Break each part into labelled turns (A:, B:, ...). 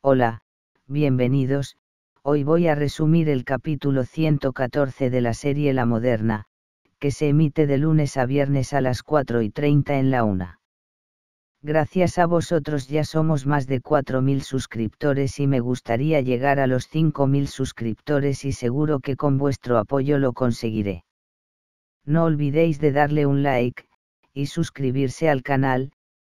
A: Hola, bienvenidos, hoy voy a resumir el capítulo 114 de la serie La Moderna, que se emite de lunes a viernes a las 4 y 30 en la 1. Gracias a vosotros ya somos más de 4.000 suscriptores y me gustaría llegar a los 5.000 suscriptores y seguro que con vuestro apoyo lo conseguiré. No olvidéis de darle un like, y suscribirse al canal,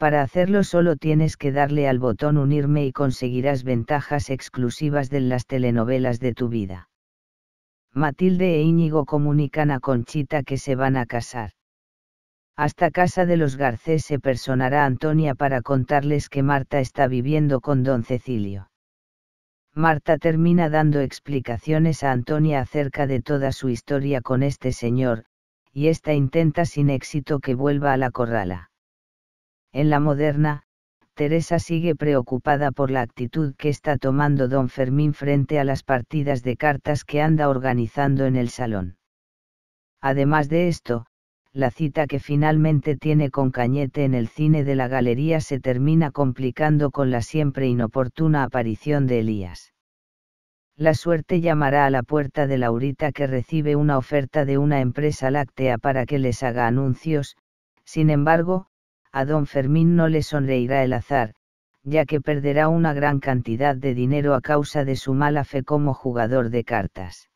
A: Para hacerlo solo tienes que darle al botón unirme y conseguirás ventajas exclusivas de las telenovelas de tu vida. Matilde e Íñigo comunican a Conchita que se van a casar. Hasta casa de los Garcés se personará Antonia para contarles que Marta está viviendo con don Cecilio. Marta termina dando explicaciones a Antonia acerca de toda su historia con este señor, y ésta intenta sin éxito que vuelva a la corrala. En la moderna, Teresa sigue preocupada por la actitud que está tomando don Fermín frente a las partidas de cartas que anda organizando en el salón. Además de esto, la cita que finalmente tiene con Cañete en el cine de la galería se termina complicando con la siempre inoportuna aparición de Elías. La suerte llamará a la puerta de Laurita que recibe una oferta de una empresa láctea para que les haga anuncios, sin embargo, a don Fermín no le sonreirá el azar, ya que perderá una gran cantidad de dinero a causa de su mala fe como jugador de cartas.